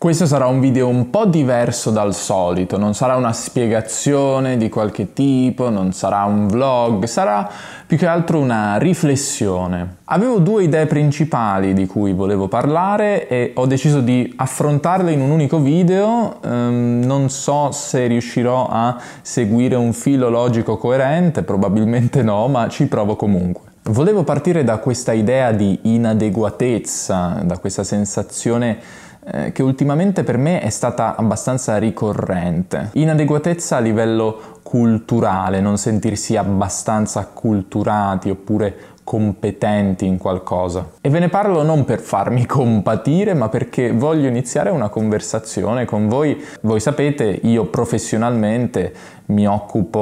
Questo sarà un video un po' diverso dal solito, non sarà una spiegazione di qualche tipo, non sarà un vlog, sarà più che altro una riflessione. Avevo due idee principali di cui volevo parlare e ho deciso di affrontarle in un unico video, um, non so se riuscirò a seguire un filo logico coerente, probabilmente no, ma ci provo comunque. Volevo partire da questa idea di inadeguatezza, da questa sensazione eh, che ultimamente per me è stata abbastanza ricorrente. Inadeguatezza a livello culturale, non sentirsi abbastanza acculturati oppure competenti in qualcosa. E ve ne parlo non per farmi compatire, ma perché voglio iniziare una conversazione con voi. Voi sapete, io professionalmente mi occupo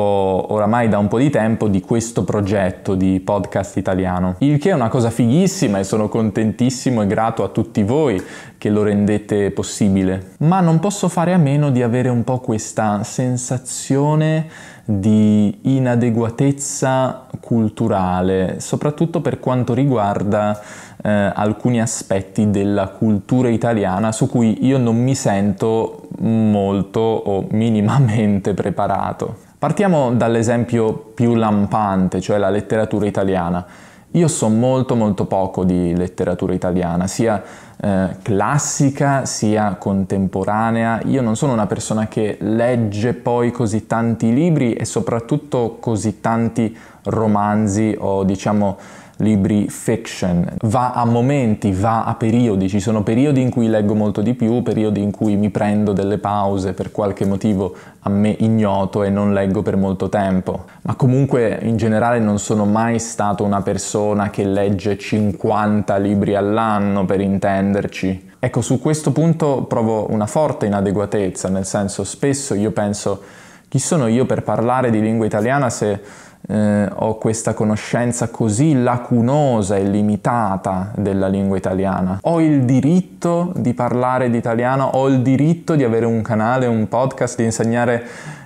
oramai da un po' di tempo di questo progetto di podcast italiano, il che è una cosa fighissima e sono contentissimo e grato a tutti voi che lo rendete possibile. Ma non posso fare a meno di avere un po' questa sensazione di inadeguatezza culturale, soprattutto per quanto riguarda eh, alcuni aspetti della cultura italiana su cui io non mi sento molto o minimamente preparato. Partiamo dall'esempio più lampante, cioè la letteratura italiana. Io so molto molto poco di letteratura italiana, sia eh, classica sia contemporanea. Io non sono una persona che legge poi così tanti libri e soprattutto così tanti romanzi o diciamo libri fiction, va a momenti, va a periodi, ci sono periodi in cui leggo molto di più, periodi in cui mi prendo delle pause per qualche motivo a me ignoto e non leggo per molto tempo, ma comunque in generale non sono mai stato una persona che legge 50 libri all'anno per intenderci. Ecco, su questo punto provo una forte inadeguatezza, nel senso spesso io penso chi sono io per parlare di lingua italiana se eh, ho questa conoscenza così lacunosa e limitata della lingua italiana. Ho il diritto di parlare di italiano, ho il diritto di avere un canale, un podcast, di insegnare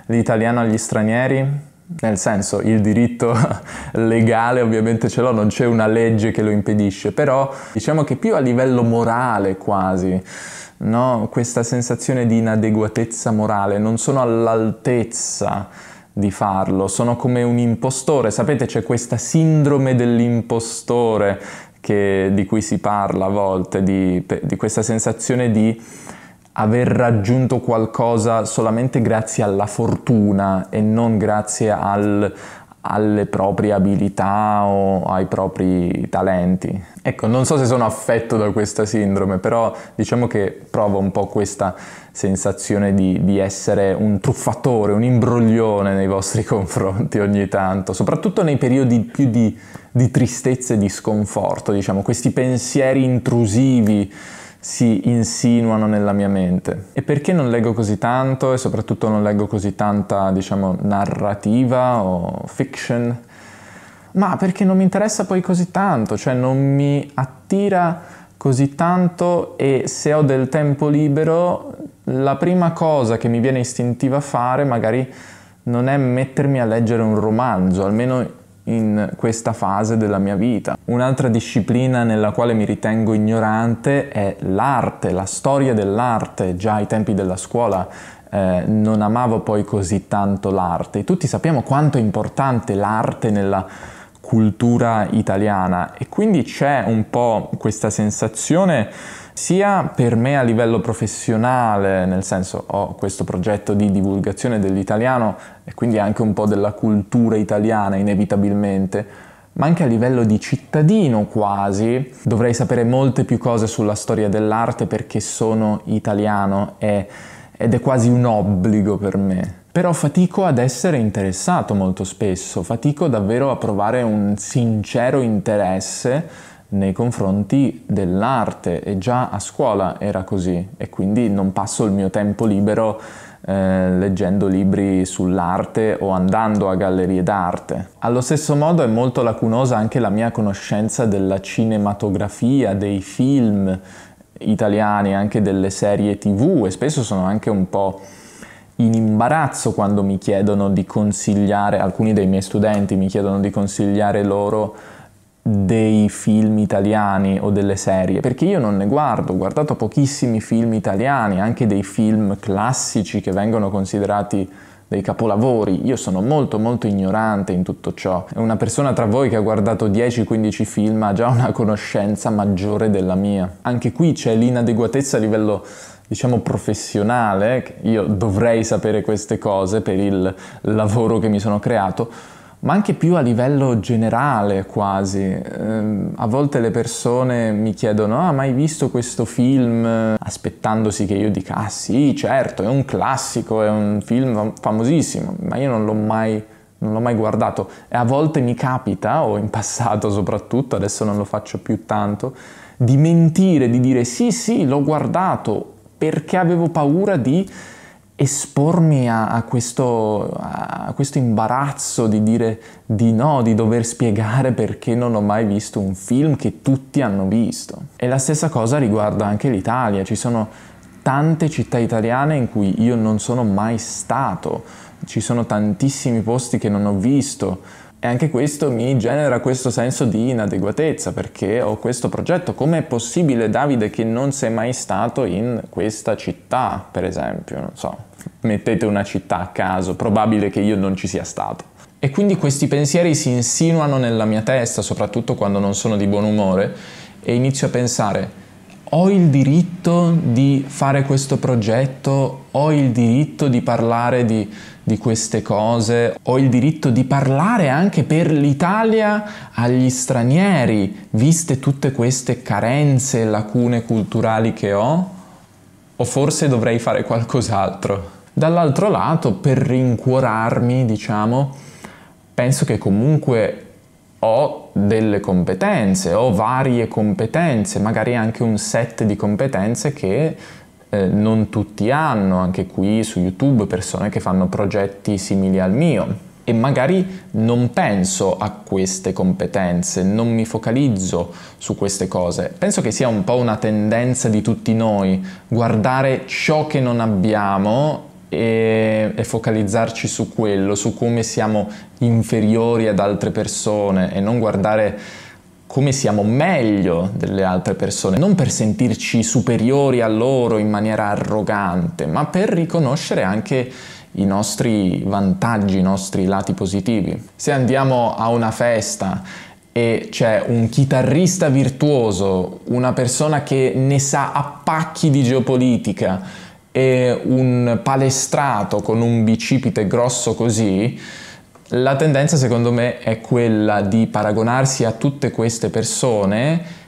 l'italiano agli stranieri? Nel senso, il diritto legale ovviamente ce l'ho, non c'è una legge che lo impedisce, però diciamo che più a livello morale quasi, no? questa sensazione di inadeguatezza morale, non sono all'altezza di farlo, sono come un impostore, sapete c'è questa sindrome dell'impostore che, di cui si parla a volte, di, di questa sensazione di aver raggiunto qualcosa solamente grazie alla fortuna e non grazie al, alle proprie abilità o ai propri talenti. Ecco, non so se sono affetto da questa sindrome, però diciamo che provo un po' questa sensazione di, di essere un truffatore, un imbroglione nei vostri confronti ogni tanto, soprattutto nei periodi più di, di tristezza e di sconforto, diciamo, questi pensieri intrusivi si insinuano nella mia mente. E perché non leggo così tanto e soprattutto non leggo così tanta, diciamo, narrativa o fiction? Ma perché non mi interessa poi così tanto, cioè non mi attira così tanto e se ho del tempo libero la prima cosa che mi viene istintiva a fare magari non è mettermi a leggere un romanzo, almeno in questa fase della mia vita. Un'altra disciplina nella quale mi ritengo ignorante è l'arte, la storia dell'arte. Già ai tempi della scuola eh, non amavo poi così tanto l'arte. Tutti sappiamo quanto è importante l'arte nella cultura italiana e quindi c'è un po' questa sensazione sia per me a livello professionale, nel senso ho questo progetto di divulgazione dell'italiano e quindi anche un po' della cultura italiana inevitabilmente, ma anche a livello di cittadino quasi. Dovrei sapere molte più cose sulla storia dell'arte perché sono italiano e, ed è quasi un obbligo per me. Però fatico ad essere interessato molto spesso, fatico davvero a provare un sincero interesse nei confronti dell'arte e già a scuola era così e quindi non passo il mio tempo libero eh, leggendo libri sull'arte o andando a gallerie d'arte. Allo stesso modo è molto lacunosa anche la mia conoscenza della cinematografia, dei film italiani, anche delle serie tv e spesso sono anche un po' in imbarazzo quando mi chiedono di consigliare, alcuni dei miei studenti mi chiedono di consigliare loro dei film italiani o delle serie, perché io non ne guardo, ho guardato pochissimi film italiani, anche dei film classici che vengono considerati dei capolavori, io sono molto molto ignorante in tutto ciò. Una persona tra voi che ha guardato 10-15 film ha già una conoscenza maggiore della mia. Anche qui c'è l'inadeguatezza a livello diciamo professionale, io dovrei sapere queste cose per il lavoro che mi sono creato, ma anche più a livello generale quasi. Eh, a volte le persone mi chiedono, ah, mai visto questo film? Aspettandosi che io dica, ah sì, certo, è un classico, è un film famosissimo, ma io non l'ho mai non l'ho mai guardato e a volte mi capita, o in passato soprattutto, adesso non lo faccio più tanto, di mentire, di dire sì sì l'ho guardato perché avevo paura di espormi a, a, questo, a, questo, imbarazzo di dire di no, di dover spiegare perché non ho mai visto un film che tutti hanno visto. E la stessa cosa riguarda anche l'Italia, ci sono tante città italiane in cui io non sono mai stato, ci sono tantissimi posti che non ho visto, e anche questo mi genera questo senso di inadeguatezza perché ho questo progetto. Com'è possibile, Davide, che non sei mai stato in questa città, per esempio? Non so, mettete una città a caso, probabile che io non ci sia stato. E quindi questi pensieri si insinuano nella mia testa, soprattutto quando non sono di buon umore, e inizio a pensare, ho il diritto di fare questo progetto ho il diritto di parlare di, di, queste cose, ho il diritto di parlare anche per l'Italia agli stranieri, viste tutte queste carenze e lacune culturali che ho, o forse dovrei fare qualcos'altro. Dall'altro lato, per rincuorarmi, diciamo, penso che comunque ho delle competenze, ho varie competenze, magari anche un set di competenze che eh, non tutti hanno, anche qui su YouTube, persone che fanno progetti simili al mio e magari non penso a queste competenze, non mi focalizzo su queste cose. Penso che sia un po' una tendenza di tutti noi guardare ciò che non abbiamo e, e focalizzarci su quello, su come siamo inferiori ad altre persone e non guardare come siamo meglio delle altre persone, non per sentirci superiori a loro in maniera arrogante, ma per riconoscere anche i nostri vantaggi, i nostri lati positivi. Se andiamo a una festa e c'è un chitarrista virtuoso, una persona che ne sa a pacchi di geopolitica e un palestrato con un bicipite grosso così, la tendenza secondo me è quella di paragonarsi a tutte queste persone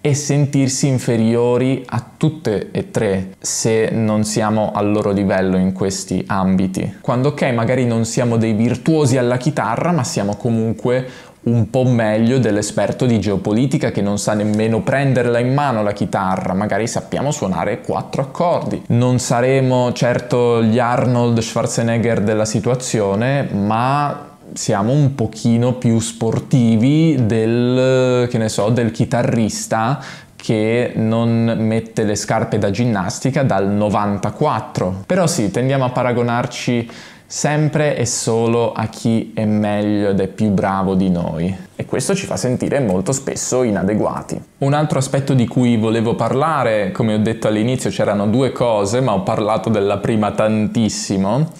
e sentirsi inferiori a tutte e tre se non siamo al loro livello in questi ambiti. Quando ok, magari non siamo dei virtuosi alla chitarra, ma siamo comunque un po' meglio dell'esperto di geopolitica che non sa nemmeno prenderla in mano la chitarra, magari sappiamo suonare quattro accordi. Non saremo certo gli Arnold Schwarzenegger della situazione, ma siamo un pochino più sportivi del, che ne so, del chitarrista che non mette le scarpe da ginnastica dal 94. Però sì, tendiamo a paragonarci sempre e solo a chi è meglio ed è più bravo di noi e questo ci fa sentire molto spesso inadeguati. Un altro aspetto di cui volevo parlare, come ho detto all'inizio c'erano due cose, ma ho parlato della prima tantissimo,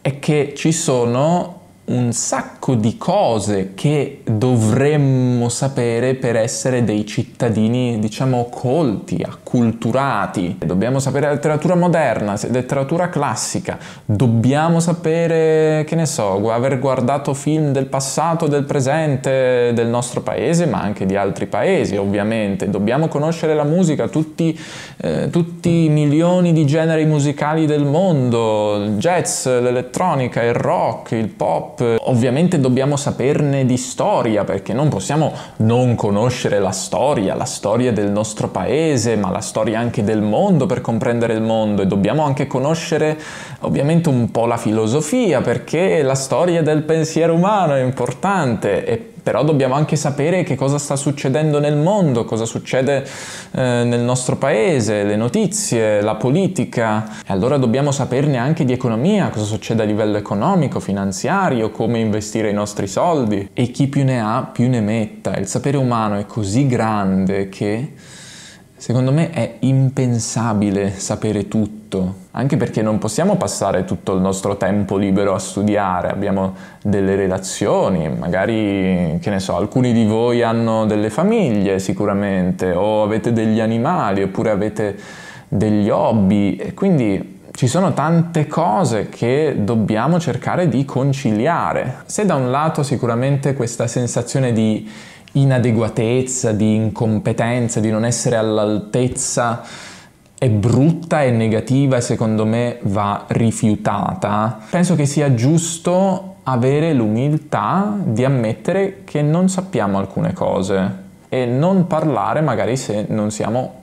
è che ci sono un sacco di cose che dovremmo sapere per essere dei cittadini, diciamo, colti, acculturati. Dobbiamo sapere la letteratura moderna, la letteratura classica, dobbiamo sapere, che ne so, aver guardato film del passato, del presente, del nostro paese, ma anche di altri paesi, ovviamente. Dobbiamo conoscere la musica, tutti, eh, tutti i milioni di generi musicali del mondo, il jazz, l'elettronica, il rock, il pop pop. Ovviamente dobbiamo saperne di storia perché non possiamo non conoscere la storia, la storia del nostro paese, ma la storia anche del mondo per comprendere il mondo e dobbiamo anche conoscere ovviamente un po' la filosofia perché la storia del pensiero umano è importante e però dobbiamo anche sapere che cosa sta succedendo nel mondo, cosa succede eh, nel nostro paese, le notizie, la politica. E allora dobbiamo saperne anche di economia, cosa succede a livello economico, finanziario, come investire i nostri soldi. E chi più ne ha, più ne metta. Il sapere umano è così grande che... Secondo me è impensabile sapere tutto tutto, anche perché non possiamo passare tutto il nostro tempo libero a studiare, abbiamo delle relazioni, magari, che ne so, alcuni di voi hanno delle famiglie sicuramente, o avete degli animali, oppure avete degli hobby, e quindi ci sono tante cose che dobbiamo cercare di conciliare. Se da un lato sicuramente questa sensazione di inadeguatezza, di incompetenza, di non essere all'altezza è brutta e negativa e secondo me va rifiutata, penso che sia giusto avere l'umiltà di ammettere che non sappiamo alcune cose e non parlare magari se non siamo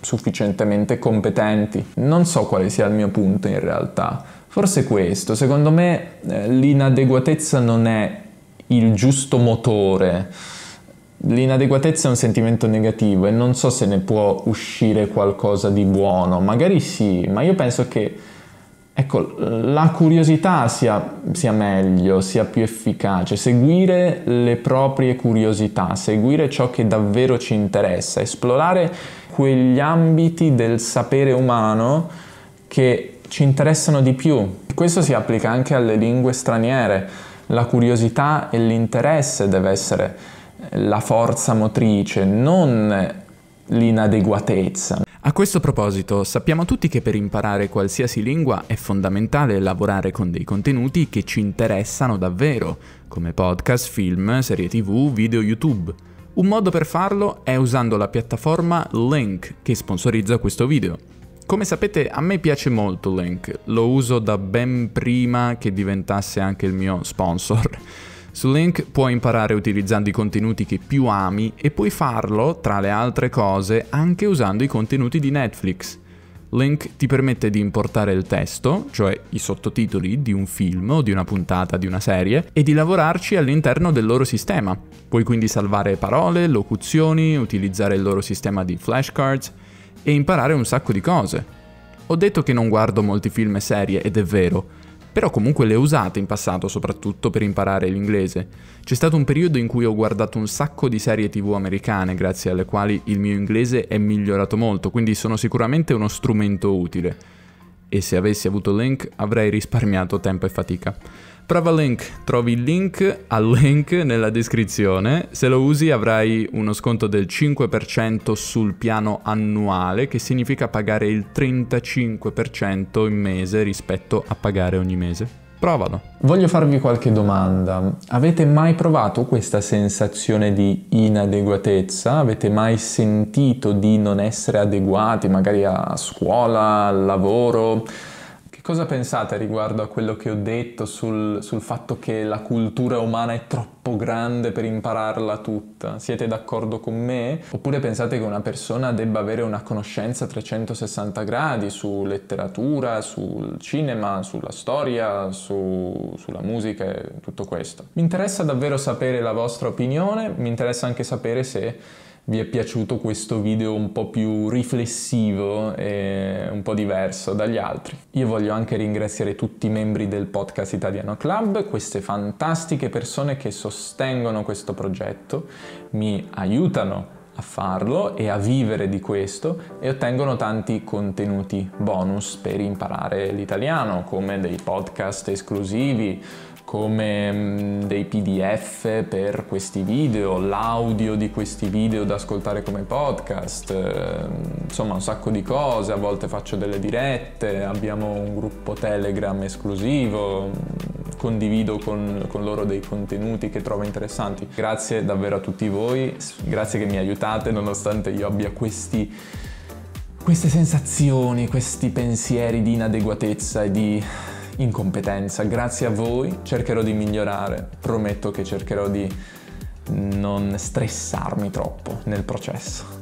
sufficientemente competenti. Non so quale sia il mio punto in realtà. Forse questo, secondo me eh, l'inadeguatezza non è il giusto motore l'inadeguatezza è un sentimento negativo e non so se ne può uscire qualcosa di buono, magari sì, ma io penso che ecco, la curiosità sia, sia meglio, sia più efficace, seguire le proprie curiosità, seguire ciò che davvero ci interessa, esplorare quegli ambiti del sapere umano che ci interessano di più. Questo si applica anche alle lingue straniere, la curiosità e l'interesse deve essere la forza motrice, non l'inadeguatezza. A questo proposito, sappiamo tutti che per imparare qualsiasi lingua è fondamentale lavorare con dei contenuti che ci interessano davvero, come podcast, film, serie tv, video YouTube. Un modo per farlo è usando la piattaforma Link che sponsorizza questo video. Come sapete a me piace molto Link, lo uso da ben prima che diventasse anche il mio sponsor. Su Link puoi imparare utilizzando i contenuti che più ami e puoi farlo, tra le altre cose, anche usando i contenuti di Netflix. Link ti permette di importare il testo, cioè i sottotitoli di un film o di una puntata di una serie, e di lavorarci all'interno del loro sistema. Puoi quindi salvare parole, locuzioni, utilizzare il loro sistema di flashcards e imparare un sacco di cose. Ho detto che non guardo molti film e serie ed è vero, però comunque le ho usate in passato soprattutto per imparare l'inglese. C'è stato un periodo in cui ho guardato un sacco di serie tv americane grazie alle quali il mio inglese è migliorato molto, quindi sono sicuramente uno strumento utile. E se avessi avuto Link avrei risparmiato tempo e fatica. Prova Link, trovi il link al link nella descrizione. Se lo usi avrai uno sconto del 5% sul piano annuale, che significa pagare il 35% in mese rispetto a pagare ogni mese. Provalo. Voglio farvi qualche domanda. Avete mai provato questa sensazione di inadeguatezza? Avete mai sentito di non essere adeguati magari a scuola, al lavoro? Cosa pensate riguardo a quello che ho detto sul, sul fatto che la cultura umana è troppo grande per impararla tutta? Siete d'accordo con me? Oppure pensate che una persona debba avere una conoscenza a 360 gradi su letteratura, sul cinema, sulla storia, su, sulla musica e tutto questo? Mi interessa davvero sapere la vostra opinione, mi interessa anche sapere se vi è piaciuto questo video un po' più riflessivo e un po' diverso dagli altri. Io voglio anche ringraziare tutti i membri del podcast Italiano Club, queste fantastiche persone che sostengono questo progetto, mi aiutano a farlo e a vivere di questo e ottengono tanti contenuti bonus per imparare l'italiano, come dei podcast esclusivi come mm, dei pdf per questi video, l'audio di questi video da ascoltare come podcast, eh, insomma un sacco di cose, a volte faccio delle dirette, abbiamo un gruppo Telegram esclusivo, mm, condivido con, con loro dei contenuti che trovo interessanti. Grazie davvero a tutti voi, grazie che mi aiutate nonostante io abbia questi queste sensazioni, questi pensieri di inadeguatezza e di incompetenza. Grazie a voi cercherò di migliorare, prometto che cercherò di non stressarmi troppo nel processo.